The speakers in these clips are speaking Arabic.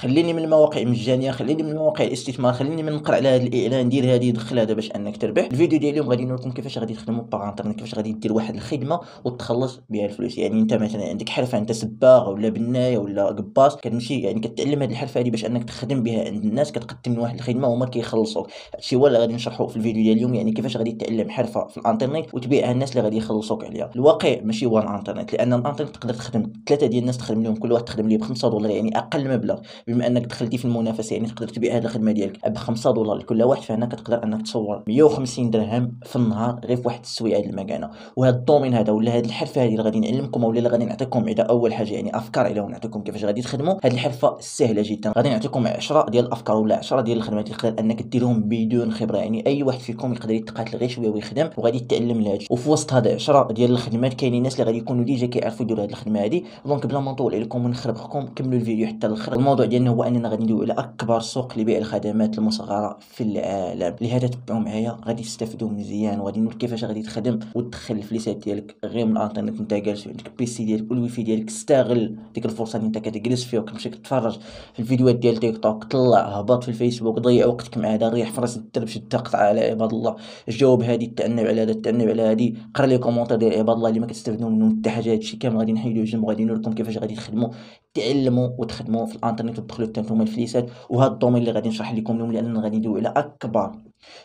خليني من المواقع مجانيه خليني من مواقع الاستثمار خليني من نقرا على هذا الاعلان دير هذه دخل هذا باش انك تربح الفيديو ديال اليوم غادي نوريكم كيفاش غادي تخدموا باغ انترنت يعني كيفاش غادي دير واحد الخدمه وتخلص بها الفلوس يعني انت مثلا عندك حرفه انت سباغ ولا بنايه ولا قباص كتمشي يعني كتعلم هذه الحرفه هذه باش انك تخدم بها عند الناس كتقدم واحد الخدمه وهما كيخلصوك هادشي هو اللي غادي نشرحه في الفيديو ديال اليوم يعني كيفاش غادي تعلم حرفه في الانترنت وتبيعها الناس اللي غادي يخلصوك عليها الواقع ماشي هو الانترنت لان الانترنت تقدر تخدم ثلاثه ديال الناس تخدم لهم كل واحد تخدم ليه ب 5 دولار يعني اقل مبلغ بما انك دخلتي في المنافسه يعني تقدر تبيع هذه الخدمه ديالك ب 5 دولار لكل واحد فهنا كتقدر انك تصور 150 درهم في النهار غير في واحد السويعه ديال المكانه وهذا الدومين هذا ولا هذه الحرفه هذه اللي غادي نعلمكم ولا اللي غادي نعطيكم بعدا اول حاجه يعني افكار عليها ونعطيكم كيفاش غادي تخدموا هذه الحرفه سهله جدا غادي نعطيكم 10 ديال الافكار ولا 10 ديال الخدمات اللي تقدر انك ديرهم بدون خبره يعني اي واحد فيكم يقدر يتقاتل غير شويه ويخدم وغادي يتعلم لهاد وفي وسط هاد 10 ديال الخدمات كاينين الناس اللي غادي يكونوا ديجا كيعرفوا يديروا هذه الخدمه هذه دونك بلا ما نطول عليكم ونخربقكم كملوا الفيديو حتى الاخر الموضوع ديال ديالنا هو أننا غادي ندويو على أكبر سوق لبيع الخدمات المصغرة في العالم لهذا تبعوا معايا غادي تستافدوا مزيان وغادي نور كيفاش غادي تخدم وتدخل الفليسات ديالك غير من الانترنت انت جالس عندك بيسي ديالك والويفي ديالك استغل ديك الفرصه اللي انت كتجلس فيها وكتمشي كتفرج في الفيديوهات ديال تيك توك طلع هبط في الفيسبوك ضيع وقتك مع هذا ريح في راس الدرب شد قطع على عباد الله جاوب هادي تعنب على هذا تعنب على هادي قرا لي كومونتير ديال عباد الله اللي ما كتستافدوا منهم حتى حاجه هادشي كامل غادي نحيدو جنب وغادي نوركم كيفاش غادي تخدموا تعلموا وتخدموا في الانترنت وتدخلوا حتى نتوما الفليسات وهذا الدومين اللي غادي نشرح لكم اليوم لان غادي ندوي على اكبر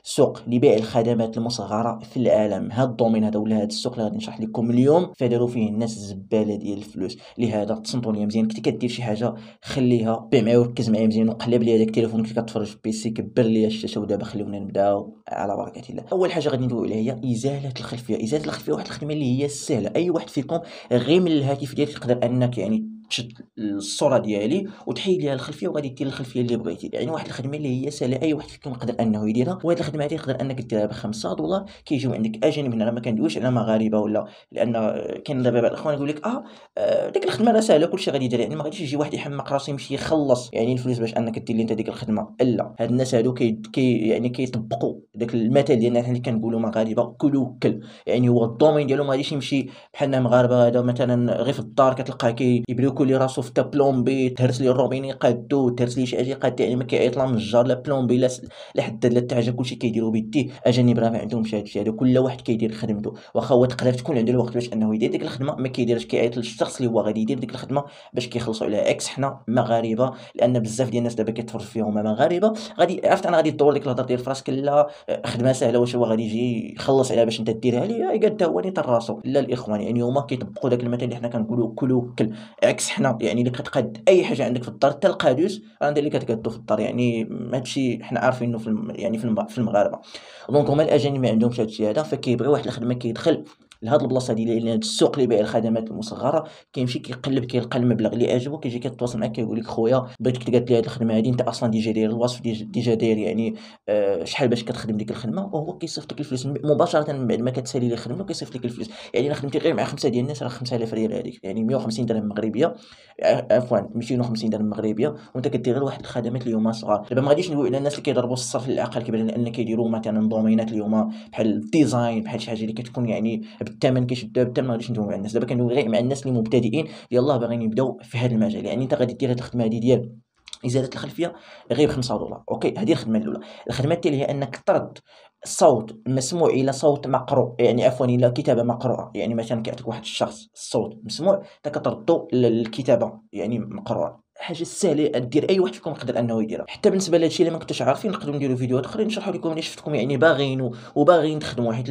سوق لبيع الخدمات المصغره في العالم هذا الدومين هذا ولا هذا السوق اللي غادي نشرح لكم اليوم فداروا فيه الناس الزباله ديال الفلوس لهذا تصنتوا ليا مزيان كنتي كدير شي حاجه خليها بيع معايا وركز معايا مزيان وقلب لي هذاك التليفون كي كتفرج في بيسي كبر لي الشاشه ودابا خليونا نبداو على بركه الله اول حاجه غادي ندوي عليها هي ازاله الخلفيه ازاله الخلفيه واحد الخدمه اللي هي سهله اي واحد فيكم غير من الهاتف ديالك يقدر انك يعني تشد الصوره ديالي وتحيد ليها الخلفيه وغادي دير الخلفيه اللي بغيتي يعني واحد الخدمه اللي هي سهله اي واحد فيكم يقدر انه يديرها وهاد الخدمه هذه تقدر انك ديرها ب 5 دولار كيجيو عندك اجانب هنا ما كندويش على مغاربه ولا لان كاين دابا بعض الاخوان يقول لك آه،, اه ديك الخدمه راه سهله كلشي غادي يدير يعني ما غاديش يجي واحد يحمق راسو يمشي يخلص يعني الفلوس باش انك دير انت ديك الخدمه الا هاد الناس هادو كي, كي يعني كيطبقوا داك المثل ديالنا حنا اللي كنقولوا مغاربه كل وكل يعني هو الدومين ديالو ما غاديش يمشي بحالنا مغاربه هذا مثلا غير في الدار كتلقاه كيبداو دوكو اللي راسو في بلومبي تهرس لي الروبيني قادو تهرس لي شي حاجه قاد يعني ما كيعيط لا من الجار لا بلومبي لا حداد لا حتى حاجه كلشي كيديرو بيديه اجاني برا ما عندهمش هادشي هذا كل واحد كيدير خدمته واخا هو تقدر تكون عنده الوقت باش انه يدير ديك الخدمه ما كيديرش كيعيط للشخص اللي هو غادي يدير ديك الخدمه باش كيخلصوا عليها عكس حنا مغاربه لان بزاف ديال الناس دابا كيتفرج فيهم مغاربه غادي عرفت انا غادي طول ديك الهضره ديال فراسك لا خدمه سهله واش هو غادي يجي يخلص عليها باش انت ديرها ليه قد هو اللي راسو لا الاخوان يعني هما كيطبقوا داك المثل اللي حنا كنقولوا كلوا كل عكس بالعكس حنا يعني اللي كتقاد اي حاجه عندك في الدار حتى القادوس راه اللي كتقادو في الدار يعني هادشي حنا انه في الم... يعني في, في المغاربه دونك هما الاجانب ما عندهمش هادشي هذا فكيبغي واحد الخدمه كيدخل لهاد البلاصه ديال السوق اللي بيع الخدمات المصغره كيمشي كيقلب كيلقى المبلغ اللي عجبو كيجي كيتواصل معاك كيقول لك خويا بغيتك تقاد لي هاد الخدمه هادي انت اصلا ديجا داير الوصف ديجا داير يعني آه شحال باش كتخدم ديك الخدمه وهو كيصيفط لك الفلوس مباشره من بعد ما كتسالي لي الخدمه كيصيفط لك الفلوس يعني انا خدمتي غير مع خمسه ديال الناس راه 5000 ريال هذيك يعني 150 درهم مغربيه آه، عفوا 250 درهم مغربيه وانت كدير غير واحد الخدمات اللي هما صغار دابا ما غاديش نقول على الناس اللي كيضربوا الصرف للعقل كيبان لان كيديروا مثلا دومينات اليوم بحال الديزاين بحال شي حاجه اللي كتكون يعني الثمن ما الثمن حتى ما غاديش ندوي مع الناس دابا كندوي غير مع الناس اللي مبتدئين يلاه باغيين يبداو في هذا المجال يعني انت غادي دير هذه الخدمه هذه ديال ازاله الخلفيه غير ب 5 دولار اوكي هذه الخدمه الاولى الخدمه الثانيه هي انك ترد الصوت مسموع الى صوت مقروء يعني عفوا الى كتابه مقروءه يعني مثلا كيعطيك واحد الشخص الصوت مسموع انت كتردو للكتابه يعني مقروءه حاجه سهله دير اي واحد فيكم يقدر انه يديرها حتى بالنسبه لهادشي اللي ما كنتوش عارفين نقدروا نديروا فيديوهات اخرين نشرحوا لكم اللي شفتكم يعني باغيين وباغيين تخدموا حيت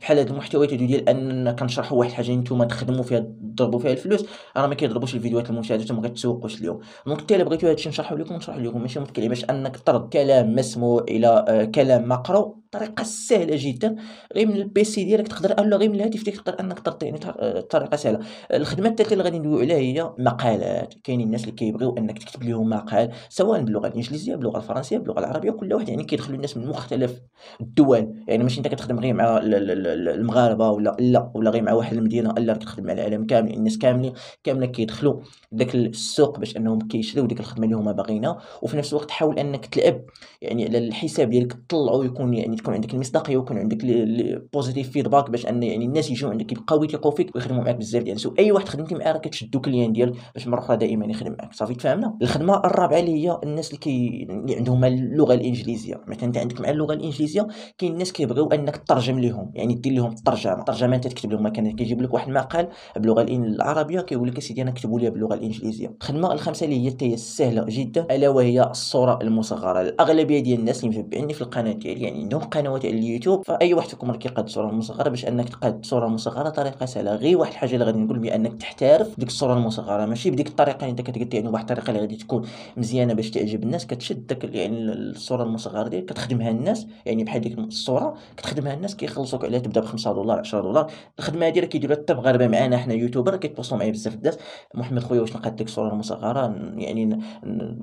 بحال هاد المحتويات هادو ديال اننا كنشرحوا واحد الحاجه نتوما تخدموا فيها تضربوا فيها الفلوس راه ما كيضربوش الفيديوهات المشاهدات وما كتسوقوش اليوم دونك حتى الا بغيتوا هادشي نشرحوا لكم نشرح لكم ماشي مشكل باش انك ترد كلام مسموع الى آه، كلام مقروء الطريقه السهله جدا غير من البيسي ديالك تقدر او غير من الهاتف ديالك تقدر انك يعني آه، طريقه سهله الخدمه الثالثه اللي غادي ندويو عليها هي مقالات كاينين الناس اللي كيبغيو انك تكتب لهم مقال سواء باللغه الانجليزيه باللغه الفرنسيه باللغه العربيه كل واحد يعني كيدخلوا الناس من مختلف الدول يعني ماشي انت كتخدم غير مع المغاربه ولا لا ولا غير مع واحد المدينه لا كتخدم مع العالم كامل يعني الناس كاملين كامله كيدخلوا داك السوق باش انهم كيشريو ديك الخدمه اللي هما باغينها وفي نفس الوقت حاول انك تلعب يعني على الحساب ديالك تطلعوا يكون يعني تكون عندك المصداقيه ويكون عندك البوزيتيف فيدباك باش ان يعني الناس يجيو عندك يبقاو يثقوا فيك ويخدموا معاك بزاف ديال سو اي واحد خدمتي معاه راه كتشدو كليان ديالك باش مره اخرى دائما يخدم معاك صافي تفاهمنا الخدمه الرابعه اللي هي الناس اللي كي اللي عندهم اللغه الانجليزيه مثلا انت عندك مع اللغه الانجليزيه كاين الناس كيبغيو انك تترجم لهم يعني دير لهم الترجمه الترجمه انت تكتب لهم كان كيجيب لك واحد المقال باللغه العربيه كيقول لك سيدي انا كتبوا لي باللغه الانجليزيه الخدمه الخامسه اللي هي هي سهله جدا الا وهي الصوره المصغره الاغلبيه ديال الناس اللي متبعيني في القناه ديالي يعني عندهم قنوات اليوتيوب فاي واحد فيكم راه كيقاد الصوره المصغره باش انك تقاد الصوره المصغره طريقه سهله غير واحد الحاجه اللي غادي نقول بانك تحترف ديك الصوره المصغره ماشي بديك الطريقه اللي انت كتقد يعني واحد الطريقه اللي غادي تكون مزيانه باش تعجب الناس كتشد داك يعني الصوره المصغره ديالك كتخدمها الناس يعني بحال ديك الصوره كتخدمها الناس كيخلصوك عليها تبدا ب 5 دولار 10 دولار الخدمه ديالك كيديروا حتى بغربه معانا حنا يوتيوبر كيتواصلوا معايا بزاف الناس محمد خويا واش نقاد ديك الصوره المصغره يعني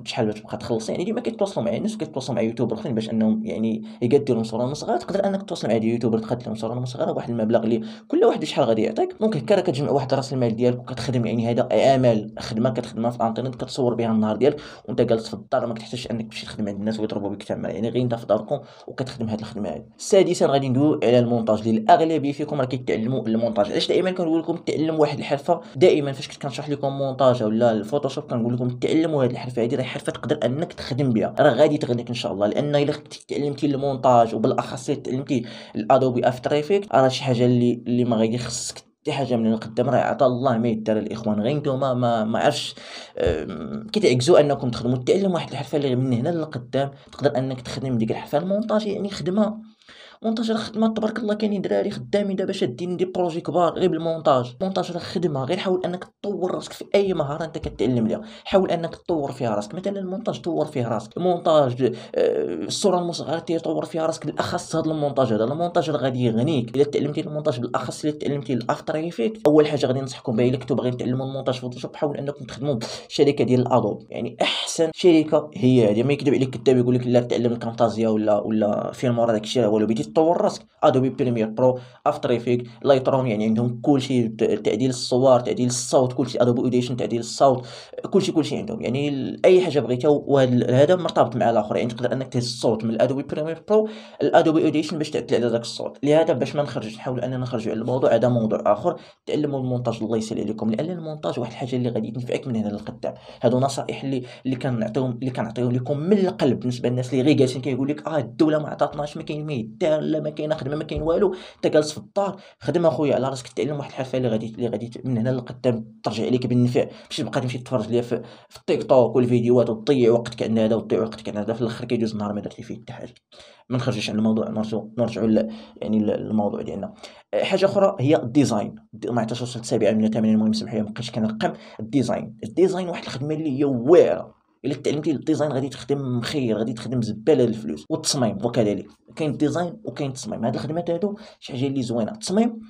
شحال باش تبقى تخلص يعني ديما كيتواصلوا معايا الناس وكيتواصلوا مع يوتيوبر اخرين باش انهم يعني يقدروا صوره من تقدر انك توصل مع اليوتيوبر يوتيوبر تقدر مصرونه من صغار بواحد المبلغ اللي كل واحد شحال غادي يعطيك دونك هكا راه كتجمع واحد راس المال ديالك وكتخدم يعني هذا آمال خدمه كتخدمها في الانترنت كتصور بها النهار ديالك وانت جالس في الدار ما كتحتاجش انك تمشي تخدم عند الناس ويضربوا بك تما يعني غير انت في داركم وكتخدم هذه الخدمه هذه سادسا غادي ندويو على المونتاج لأن الاغلبيه فيكم راه كيتعلموا المونتاج علاش دائما كنقول لكم تعلم واحد الحرفه دائما فاش كنت كنشرح لكم مونتاج ولا الفوتوشوب كنقول لكم تعلموا هذه الحرفه هذه راه حرفه تقدر انك تخدم بها راه غادي تغنيك ان شاء الله لان الا تعلمتي المونتاج بالاخص تعلمتي الادوبي افتر افيكت راه شي حاجه اللي اللي ما غادي خصك حتى حاجه من القدام راه عطا الله ما يدار الاخوان غير نتوما ما ما عرفش كتعكزوا انكم تخدموا تعلم واحد الحرفه اللي من هنا للقدام تقدر انك تخدم ديك الحرفه المونتاج يعني خدمه مونتاج راه خدمه تبارك الله كاينين دراري خدامين دابا شادين دي بروجي كبار غير بالمونتاج مونتاج راه خدمه غير حاول انك تطور راسك في اي مهاره انت كتعلم ليها حاول انك تطور فيها راسك مثلا المونتاج طور فيه راسك المونتاج آه، الصوره المصغره تطور فيها راسك بالاخص هذا المونتاج هذا المونتاج راه غادي يغنيك الا تعلمتي المونتاج بالاخص الا تعلمتي الافتر ايفيكت اول حاجه غادي ننصحكم بها الا كنتو باغيين تعلموا المونتاج فوتوشوب حاول انكم تخدموا بشركه ديال الادوب يعني احسن شركه هي هذه ما يكذب عليك كتاب يقول لك لا تعلم الكامتازيا ولا ولا فيلمور هذاك الشيء والو بديت تطور راسك ادوبي بريمير برو افتر ايفيك لايت روم يعني عندهم كلشي تعديل الصور تعديل الصوت كلشي ادوبي اوديشن تعديل الصوت كلشي كلشي عندهم يعني اي حاجه بغيتها وهذا مرتبط مع الاخر يعني تقدر انك تهز الصوت من ادوبي بريمير برو الادوبي اوديشن باش تعدل على ذاك الصوت لهذا باش ما نخرجش نحاول اننا نخرجوا على الموضوع هذا موضوع اخر تعلموا المونتاج الله يسهل عليكم لان المونتاج واحد الحاجه اللي غادي تنفعك من هنا للقدام هادو نصائح اللي اللي كنعطيهم اللي كنعطيهم لكم من القلب بالنسبه للناس اللي غير جالسين كيقول لك اه الدوله ما عطاتناش ما كاين ما كان لا ما كاين خدمه ما كاين والو انت جالس في الدار خدم اخويا على راسك تعلم واحد الحرفه اللي غادي اللي غادي من هنا لقدام ترجع عليك بالنفع ماشي تبقى تمشي تتفرج ليا في, في التيك توك والفيديوهات وتضيع وقتك عند هذا وتضيع وقتك عند هذا في الاخر كيدوز النهار ما درتي فيه حتى حاجه ما نخرجش على الموضوع نرجعوا نرجعوا يعني للموضوع ديالنا آه، حاجه اخرى هي الديزاين ما عرفتش وصلت سابعه من ثمانيه المهم سمح لي ما بقيتش كنرقم الديزاين الديزاين واحد الخدمه اللي هي واعره الا تعلمتي الديزاين غادي تخدم خير غادي تخدم زباله الفلوس والتصميم وكذلك كاين الديزاين وكاين التصميم هاد الخدمات هادو شي حاجه اللي زوينه التصميم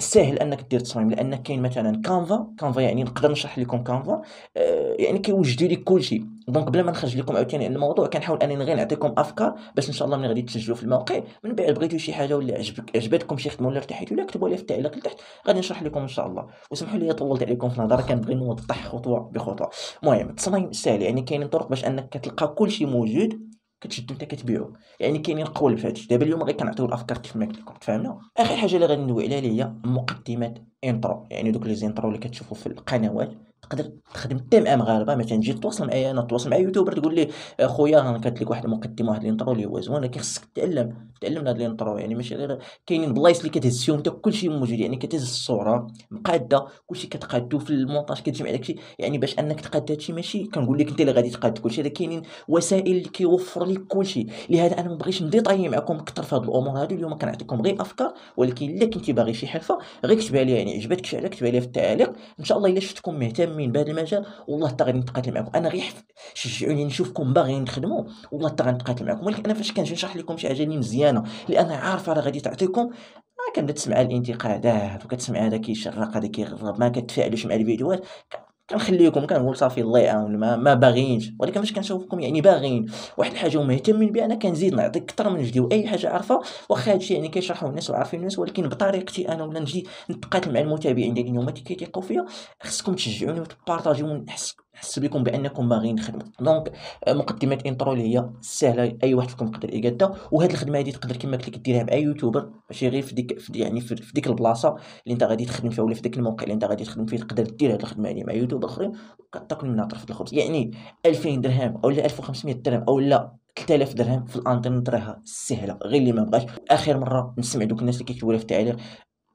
سهل انك دير تصميم لان كاين مثلا كانفا كانفا يعني نقدر نشرح لكم كانفا أه يعني كيوجد لك كل شيء دونك بلا ما نخرج لكم عاوتاني على الموضوع كنحاول انني غير نعطيكم افكار باش ان شاء الله ملي غادي تسجلوا في الموقع من بعد بغيتوا شي حاجه ولا عجبك عجبتكم شي خدمه ولا ارتحيتوا ولا كتبوا لي في التعليق لتحت غادي نشرح لكم ان شاء الله وسمحوا لي طولت عليكم في الهضره كنبغي نوضح خطوه بخطوه المهم التصميم سهل يعني كاين طرق باش انك كتلقى كل شيء موجود كتشد انت كتبيعو يعني كاينين قول في هادشي دابا اليوم غير كنعطيو الافكار كيف ما قلت لكم تفاهمنا اخر حاجه اللي غندوي عليها هي مقدمات انترو يعني دوك لي زينترو اللي كتشوفو في القنوات تقدر تخدم حتى مع مغاربه مثلا تجي تواصل معايا انا تواصل مع يوتيوبر تقول لي خويا انا كانت لك واحد المقدمه واحد الانترو اللي هو زوين ولكن خصك تتعلم تتعلم هذا الانترو يعني ماشي غير كاينين بلايص اللي كتهز فيهم كلشي موجود يعني كتهز الصوره مقاده كلشي كتقادو في المونتاج كتجمع داكشي يعني باش انك تقاد هادشي ماشي كنقول لك انت اللي غادي تقاد كلشي كاينين وسائل اللي كيوفر لك كلشي لهذا انا ما بغيتش نديطاي معكم اكثر في هاد الامور هذه اليوم كنعطيكم غير افكار ولكن الا كنتي باغي شي حرفه غير كتبها لي يعني عجبتك شي حاجه كتبها لي في التعاليق ان شاء الله الا شفتكم مهتم مهتمين بهذا المجال والله حتى غادي نتقاتل معكم انا غير شجعوني نشوفكم باغيين تخدموا والله غادي نتقاتل معكم ولكن انا فاش كنجي نشرح لكم شي حاجه اللي مزيانه اللي انا عارفه راه غادي تعطيكم آه، كنبدا تسمع الانتقادات وكتسمع هذا كيشرق هذا كيغضب ما كتفاعلوش مع الفيديوهات كنخليكم كنقول صافي الله يعاون ما, ما باغيينش ولكن فاش كنشوفكم يعني باغيين واحد الحاجه ومهتمين بها انا كنزيد نعطيك اكثر من جدي واي حاجه عارفه واخا هادشي يعني كيشرحوا الناس وعارفين الناس ولكن بطريقتي انا ولا نجي نتقاتل مع المتابعين ديالي هما اللي كيتيقوا فيا خصكم تشجعوني وتبارطاجيو نحس حس بكم بانكم باغيين نخدم دونك آه، مقدمه انترو اللي هي سهله اي واحد فيكم يقدر يقادها وهاد الخدمه هادي تقدر كما قلت لك ديرها مع يوتيوبر ماشي غير في ديك في يعني في ديك البلاصه اللي انت غادي تخدم فيها ولا في ديك الموقع اللي انت غادي تخدم فيه تقدر دير هاد الخدمه هادي مع يوتيوبر اخرين تاكل منها طرف الخبز يعني 2000 درهم ولا 1500 درهم لا 3000 درهم في الانترنت راها سهله غير اللي ما بغاش اخر مره نسمع دوك الناس اللي كيكتبوا في التعليق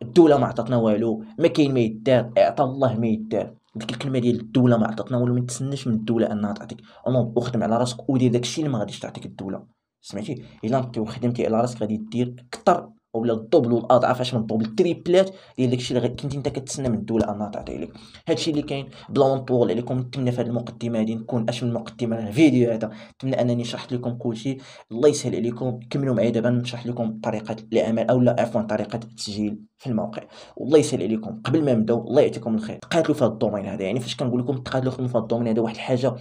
الدوله ما عطاتنا والو ما كاين ما يدار اعطى الله ما يدار ديك الكلمه ديال الدوله ما عطاتنا والو ما تسناش من الدوله انها تعطيك اونو وخدم على راسك ودير داكشي اللي ما غاديش تعطيك الدوله سمعتي الا انت وخدمتي على راسك غادي دير اكثر ولا الدوبل والاضعاف اش من الدوبل التريبلات ديال داكشي اللي كنت انت كتسنى من الدوله انها تعطي لك هادشي اللي كاين بلا ما نطول عليكم نتمنى في هذه المقدمه هذه نكون اش من مقدمه الفيديو هذا نتمنى انني شرحت لكم كلشي الله يسهل عليكم كملوا معايا دابا نشرح لكم طريقه الاعمال او لا عفوا طريقه التسجيل في الموقع والله يسهل عليكم قبل ما نبداو الله يعطيكم الخير تقاتلوا في هذا الدومين هذا يعني فاش كنقول لكم تقاتلوا في هذا الدومين هذا واحد الحاجه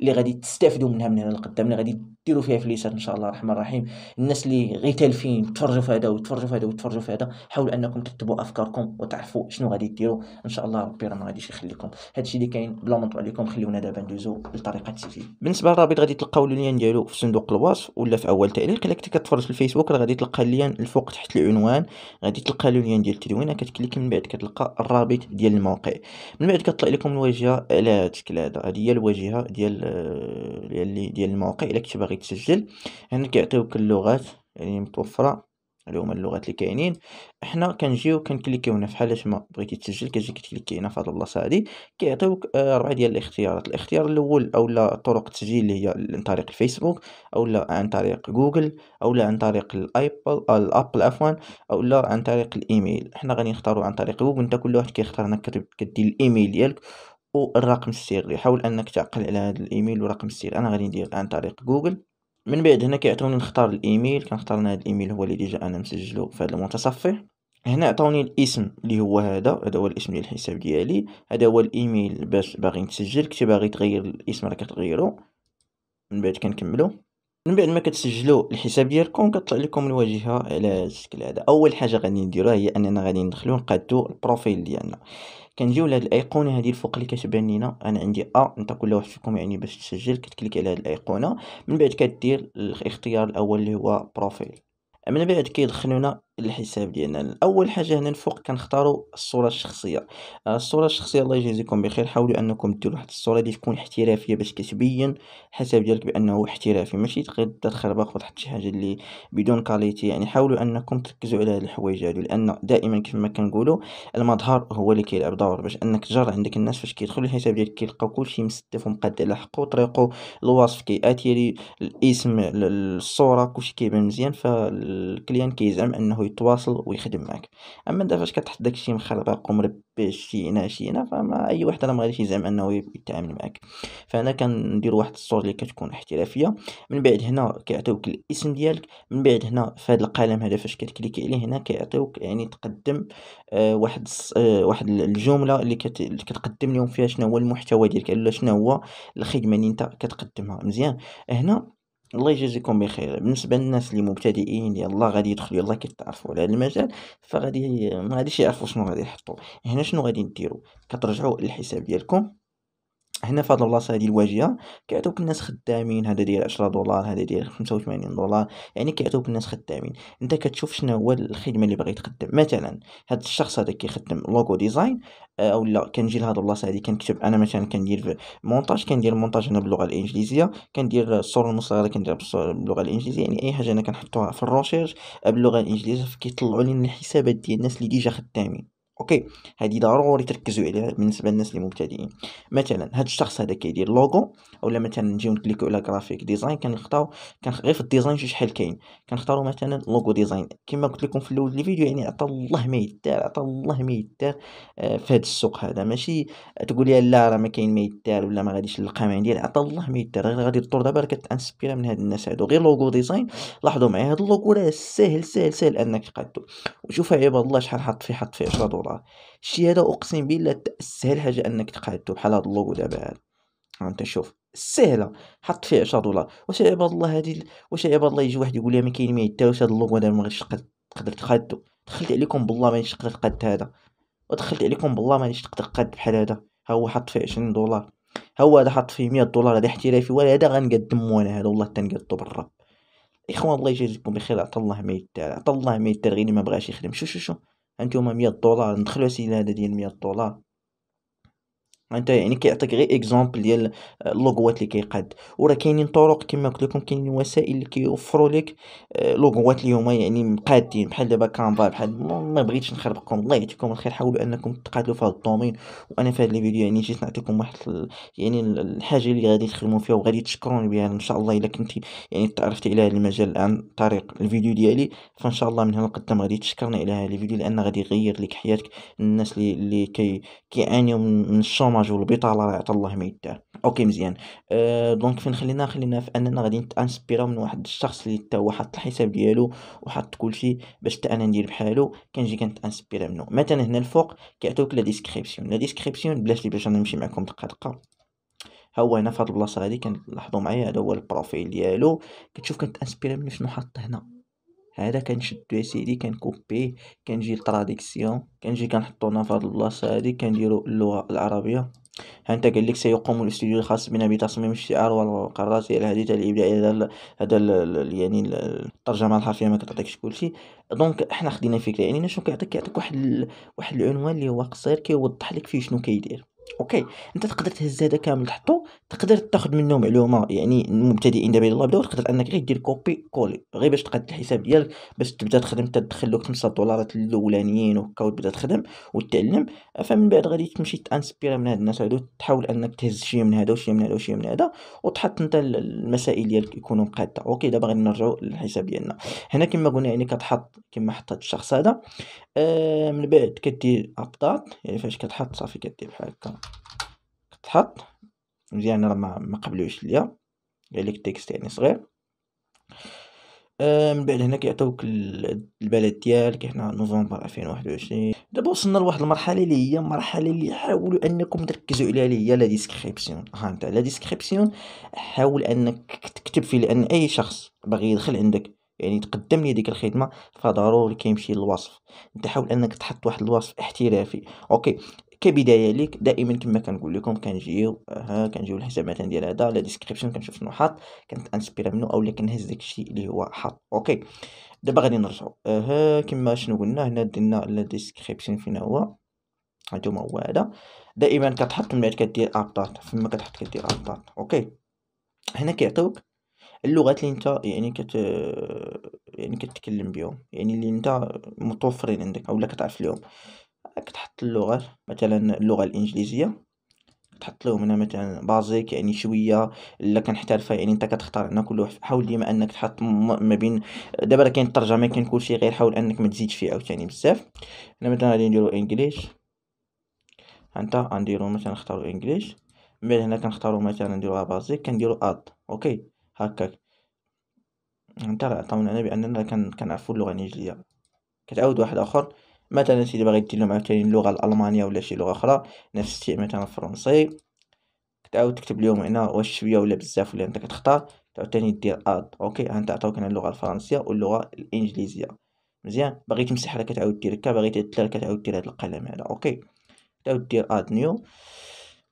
اللي غادي تستافدوا منها من هنا لقدام اللي غادي ديروا فيها فليسات ان شاء الله الرحمن الرحيم الناس اللي غيتالفين تفرجوا في هذا وتفرجوا تفرجوا في هذا وتفرجوا في هذا حاولوا انكم تكتبوا افكاركم وتعرفوا شنو غادي ديروا ان شاء الله ربي ما غاديش يخليكم الشيء اللي كاين بلا ما نطول عليكم خليونا دابا ندوزو لطريقه التسجيل بالنسبه للرابط غادي تلقاو اللين ديالو في صندوق الوصف ولا في اول تعليق الا كنتي كتفرج في الفيسبوك راه غادي تلقى اللين الفوق تحت العنوان غادي تلقى اللين ديال التدوينه كتكليك من بعد كتلقى الرابط ديال الموقع من بعد كطلع لكم الواجهه على هذا الشكل هذا هذه هي الواجهه ديال ديال ديال الموقع الا كنتي باغي تسجل هنا كيعطيوك اللغات يعني متوفره اللي هما اللغات اللي كاينين حنا كنجيو كنكليكيو هنا فحال ما بغيتي تسجل كتجي كتكليكي هنا في البلاصه هادي كيعطيوك اربعه آه، ديال الاختيارات الاختيار الاول اولا طرق التسجيل اللي هي عن طريق الفيسبوك اولا عن طريق جوجل اولا عن طريق الايبل الابل عفوا اولا عن طريق الايميل حنا غادي نختارو عن طريق جوجل انت كل واحد كيختار انك كدير الايميل ديالك والرقم السري حاول انك تعقل على هذا الايميل والرقم السري انا غادي ندير عن طريق جوجل من بعد هنا كيعطيوني نختار الايميل كنختار هذا الايميل هو اللي ديجا انا مسجلو في هذا المتصفح هنا عطاوني الاسم اللي هو هذا هذا هو الاسم ديال الحساب ديالي هذا هو الايميل باش باغي نسجل كنتي باغي تغير الاسم راه كتغيرو من بعد كنكملو من بعد ما كتسجلوا الحساب ديالكم كتطلع لكم الواجهه على الشكل هذا اول حاجه غادي نديروها هي اننا غادي ندخلو نقادو البروفيل ديالنا كنجيو لهاد الايقونه هادي الفوق اللي كتبان لينا انا عندي ا آه. انت كل واحد فيكم يعني باش تسجل كتكليك على هاد الايقونه من بعد كدير الاختيار الاول اللي هو بروفيل من بعد كيدخلونا الحساب ديالنا اول حاجه هنا الفوق كنختاروا الصوره الشخصيه آه، الصوره الشخصيه الله يجازيكم بخير حاولوا انكم ديروا واحد الصوره اللي تكون احترافيه باش كتبين الحساب ديالك بانه احترافي ماشي تقدر تخربق وتحط شي حاجه اللي بدون كاليتي يعني حاولوا انكم تركزوا على هاد الحوايج هادو لان دائما كيف ما كنقولوا المظهر هو اللي كيلعب دور باش انك تجر عندك الناس فاش كيدخلوا الحساب ديالك كيلقاو كلشي مستف ومقاد على حقه وطريقه الوصف كياتيري الاسم الصوره كلشي كيبان مزيان فالكليان كيزعم انه يتواصل ويخدم معك اما انت فاش كتحط داكشي مخربق ومربي شي هنا شي هنا فما اي واحد راه ما غاديش يزعم انه يتعامل معك فانا كندير واحد الصور اللي كتكون احترافيه من بعد هنا كيعطيوك الاسم ديالك من بعد هنا في هذا القلم هذا فاش كتكليكي عليه هنا كيعطيوك يعني تقدم آه واحد آه واحد الجمله اللي, كت... اللي كتقدم لهم فيها شنو هو المحتوى ديالك ولا شنو هو الخدمه اللي انت كتقدمها مزيان هنا الله يجازيكم بخير بالنسبه للناس اللي مبتدئين يلا غادي يدخلوا يلا كيتعرفوا على المجال فغادي ما غاديش يعرفوا شنو غادي يحطوا هنا شنو غادي نديروا كترجعوا للحساب ديالكم هنا في هاد البلاصه هادي الواجهه كيعطيوك الناس خدامين هذا داير 10 دولار هذا داير 85 دولار يعني كيعطيوك الناس خدامين انت كتشوف شنو هو الخدمه اللي باغي تقدم مثلا هاد الشخص هذا كيخدم لوغو ديزاين آه، او لا كنجي لهاد البلاصه هادي كنكتب انا مثلا كندير مونتاج كندير مونتاج انا باللغه الانجليزيه كندير الصور المصغره كندير باللغه الانجليزيه يعني اي حاجه انا كنحطوها في الروشيرش آه، باللغه الانجليزيه فكيطلعوا لي الحسابات ديال الناس اللي ديجا خدامين اوكي هذه ضروري تركزوا عليها بالنسبه للناس اللي مبتدئين مثلا هذا الشخص هذا كيدير لوغو اولا مثلا نجيو نكليكو على جرافيك ديزاين كنختاروا كان غير في الديزاين شحال كاين كنختاروا مثلا لوغو ديزاين كما قلت لكم في الاول الفيديو يعني عطى الله ما يدار عطى الله ما يدار آه، في هذا السوق هذا ماشي تقول لي لا راه ما كاين ما يدار ولا ما غاديش نلقى ما عندي عطى الله ما يدار غير غادي تطور دابا كتانسبيرا من هاد الناس هادو غير لوغو ديزاين لاحظوا معايا هاد اللوغو راه ساهل ساهل ساهل انك تقادو وشوف عباد الله شحال حط فيه حط فيه 10 دولار راه الشيء هذا اقسم بالله سهل حاجه انك تقعدو بحال هذا اللوغو دابا هذا انت شوف سهله حط فيه 10 دولار واش عباد الله هذه واش عباد الله يجي واحد يقول لي ما كاين ما يتاوش هذا اللوغو هذا ما غاديش تقدر تقادو دخلت عليكم بالله مانيش تقدر تقعد هذا ودخلت عليكم بالله مانيش تقدر تقعد بحال هذا ها هو حط فيه 20 دولار ها هو هذا حط فيه 100 دولار هذا احترافي ولا هذا غنقدمو انا هذا والله تنقدو بالرب اخوان الله يجازيكم بخير عطى الله ما يدار عطى الله ما يدار غير ما بغاش يخدم شو شو شو هانتوما مية دولار ندخلو على السيلة هادا ديال مية دولار انت يعني كيعطيك غير اكزومبل ديال آه، لوغوات اللي كيقاد وراه كاينين طرق كما قلت لكم كاينين وسائل اللي كيوفروا لك آه، لوغوات اللي هما يعني مقادين بحال دابا كانفا بحال ما بغيتش نخربقكم الله يعطيكم الخير حاولوا انكم تقاتلوا في هذا الدومين وانا في هذا الفيديو يعني جيت نعطيكم واحد يعني الحاجه اللي غادي تخدموا فيها وغادي تشكروني بها ان شاء الله الا كنتي يعني تعرفتي على هذا المجال عن طريق الفيديو ديالي فان شاء الله من هنا لقدام غادي تشكرني على هذا الفيديو لان غادي يغير لك حياتك الناس اللي اللي كيعانيو كي من الشوم الفرماج والبيطاله راه عطا الله ما يداه اوكي مزيان أه دونك فين خلينا خلينا في اننا غادي نتانسبيرا من واحد الشخص اللي حتى هو حاط الحساب ديالو وحاط كلشي باش حتى انا ندير بحالو كنجي كنتانسبيرا منه مثلا هنا الفوق كيعطيوك لا ديسكريبسيون لا ديسكريبسيون بلاش لي باش انا نمشي معكم دقه دقه ها هو هنا في هاد البلاصه هادي كنلاحظوا معايا هذا هو البروفيل ديالو كتشوف كنتانسبيرا منه شنو حاط هنا هذا كنشدو اسيدي كنكوبيه كنجي لتراديكسيون كنجي كنحطو في هاد البلاصه هادي كنديرو اللغه العربيه هانت قال لك سيقوم الاستوديو الخاص بنا بتصميم الشعار والقرارات الهادئه الابداعيه هذا هذا يعني الترجمه الحرفيه ما كتعطيكش كلشي دونك حنا خدينا فكره يعني شنو كيعطيك كيعطيك واحد واحد العنوان اللي هو قصير كيوضح لك فيه شنو كيدير اوكي انت تقدر تهز هذا كامل تحطو تقدر تاخذ منه معلومه يعني المبتدئين دابا يلاه بداو تقدر انك غير دير كوبي كولي غير باش تقاد الحساب ديالك باش تبدا تخدم تدخل لك 5 دولارات الاولانيين وهكا وتبدا تخدم وتعلم فمن بعد غادي تمشي تانسبيرا من هاد الناس هادو تحاول انك تهز شي من هذا وشي من هذا وشي من هذا وتحط انت المسائل ديالك يكونوا مقاده اوكي دابا غادي نرجعوا للحساب ديالنا هنا كما قلنا يعني كتحط كما حطت الشخص هذا آه، من بعد كدير الضغط يعني فاش كتحط صافي كدير بحال هكا كتحط مزيان راه ما قبلوش ليا قال لك تيكست يعني صغير آه، من بعد هنا كيعطيوك البلد ديالك هنا نوفمبر 2021 دابا وصلنا لواحد المرحله اللي هي المرحله اللي حاولوا انكم تركزوا عليها اللي هي لا ديسكريبسيون ها انت لا ديسكريبسيون حاول انك تكتب فيه لان اي شخص باغي يدخل عندك يعني تقدم لي ديك الخدمه فضروري كيمشي للوصف انت حاول انك تحط واحد الوصف احترافي اوكي كبدايه ليك دائما كما كنقول لكم كنجيو ها كنجيو الحساب مثلا ديال هذا لا ديسكريبشن كنشوف شنو حاط انسبير منه اولا كنهز داك الشيء اللي هو حاط اوكي دابا غادي نرجعوا ها كما شنو قلنا هنا درنا لا ديسكريبشن فين هو هانتوما هو هذا دائما كتحط من بعد كدير ابدات فما كتحط كدير ابدات اوكي هنا كيعطيوك اللغات اللي انت يعني كت يعني كتكلم بهم يعني اللي انت متوفرين عندك اولا كتعرف اليوم كتحط اللغات مثلا اللغه الانجليزيه تحط لهم هنا مثلا بازيك يعني شويه الا كنحترفها يعني انت كتختار هنا كل واحد حاول ديما انك تحط ما بين دابا راه كاين الترجمه كاين كلشي غير حاول انك ما تزيدش فيه عاوتاني بزاف هنا مثلا غادي نديرو انجليش انت غنديرو مثلا نختارو انجليش من هنا كنختارو مثلا نديروها بازيك كنديرو اد اوكي هكاك راه طمن علينا بأننا كان كنعرفو اللغة الإنجليزية كتعاود واحد آخر مثلا سيدي باغي دير لهم عاوتاني اللغة الألمانية ولا شي لغة أخرى نفس الشيء مثلا الفرنسي كتعاود تكتب لهم هنا واش شوية ولا بزاف ولا أنت كتختار عاوتاني دير أد أوكي عطاوك هنا اللغة الفرنسية واللغة الإنجليزية مزيان باغي تمسح راه كتعاود دير هكا باغي تتلا كتعاود دير هاد القلم هذا أوكي تعاود دير أد نيو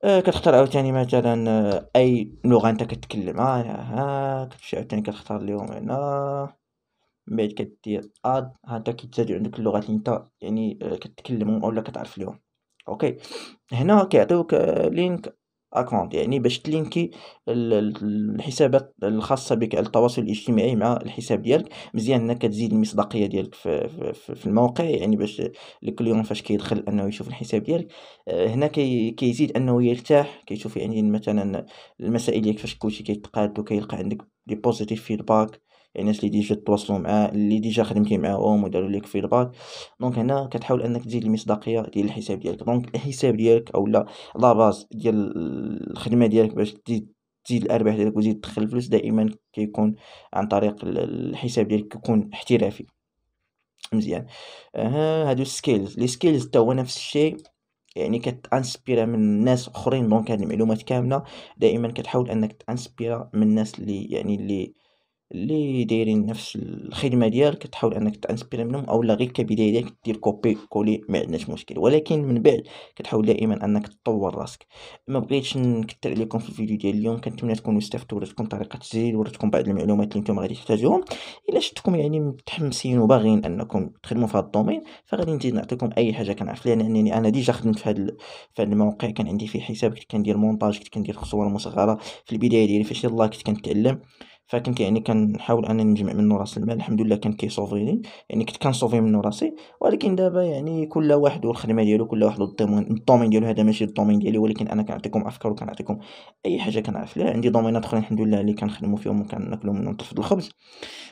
آه، كتختار عاوتاني مثلا آه، اي لغة نتا كتكلمها ها كتمشي عاوتاني كتختار ليهم هنا من بعد كدير اد هادا كيتزادو عندك اللغات اللي انت يعني آه، كتكلمهم اولا كتعرف ليهم اوكي هنا كيعطيوك لينك اكونت يعني باش تلينكي الحسابات الخاصه بك على التواصل الاجتماعي مع الحساب ديالك مزيان انك تزيد المصداقيه ديالك في, في, في الموقع يعني باش الكليون فاش كيدخل انه يشوف الحساب ديالك آه، هنا كي كيزيد انه يرتاح كيشوف يعني مثلا المسائل ديالك فاش كلشي كيتقاد وكيلقى عندك دي بوزيتيف فيدباك يعني الناس اللي ديجا تواصلوا مع اللي ديجا خدمتي معاهم وداروا لك فيدباك دونك هنا كتحاول انك تزيد المصداقيه ديال الحساب ديالك دونك الحساب ديالك اولا لا باز ديال الخدمه ديالك باش تزيد تزيد الارباح ديالك وتزيد تدخل الفلوس دائما كيكون عن طريق الحساب ديالك كيكون احترافي مزيان ها هادو سكيلز لي سكيلز تا هو نفس الشيء يعني كتانسبيرا من ناس اخرين دونك هاد المعلومات كامله دائما كتحاول انك تانسبيرا من الناس اللي يعني اللي اللي دايرين نفس الخدمة ديالك تحاول انك تانسبيري منهم اولا غير كبداية ديالك دير كوبي كولي ما عندناش مشكل ولكن من بعد كتحاول دائما انك تطور راسك ما بغيتش نكثر عليكم في الفيديو ديال اليوم كنتمنى تكونوا استفدتوا وريتكم طريقة التسجيل وريتكم بعض المعلومات اللي نتوما غادي تحتاجوهم الا شفتكم يعني متحمسين وباغيين انكم تخدموا في هذا الدومين فغادي نزيد نعطيكم اي حاجه كنعرف لانني انا ديجا خدمت في هذا في هذا الموقع كان عندي فيه حساب كنت كندير مونتاج كنت كندير صور مصغره في البدايه ديالي فاش يلاه كنت كنتعلم فكنت يعني كنحاول انني نجمع منو راس المال الحمد لله كان كيصوفيني يعني كنت كنصوفي منو راسي ولكن دابا يعني كل واحد والخدمه ديالو كل واحد الدومين ديالو هذا ماشي الدومين ديالي ولكن انا كنعطيكم افكار وكنعطيكم اي حاجه كنعرف ليها عندي دومينات اخرين الحمد لله اللي كنخدموا فيهم وكناكلوا منهم طرف الخبز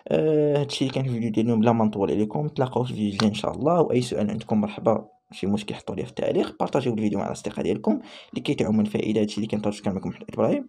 آه هادشي اللي كان في الفيديو ديالنا بلا ما نطول عليكم نتلاقاو في الفيديو الجاي ان شاء الله واي سؤال عندكم مرحبا شي مشكل حطوا لي في التعليق بارطاجيو الفيديو مع الاصدقاء ديالكم اللي كيتعوا من الفائده هادشي اللي كان معكم محمد ابراهيم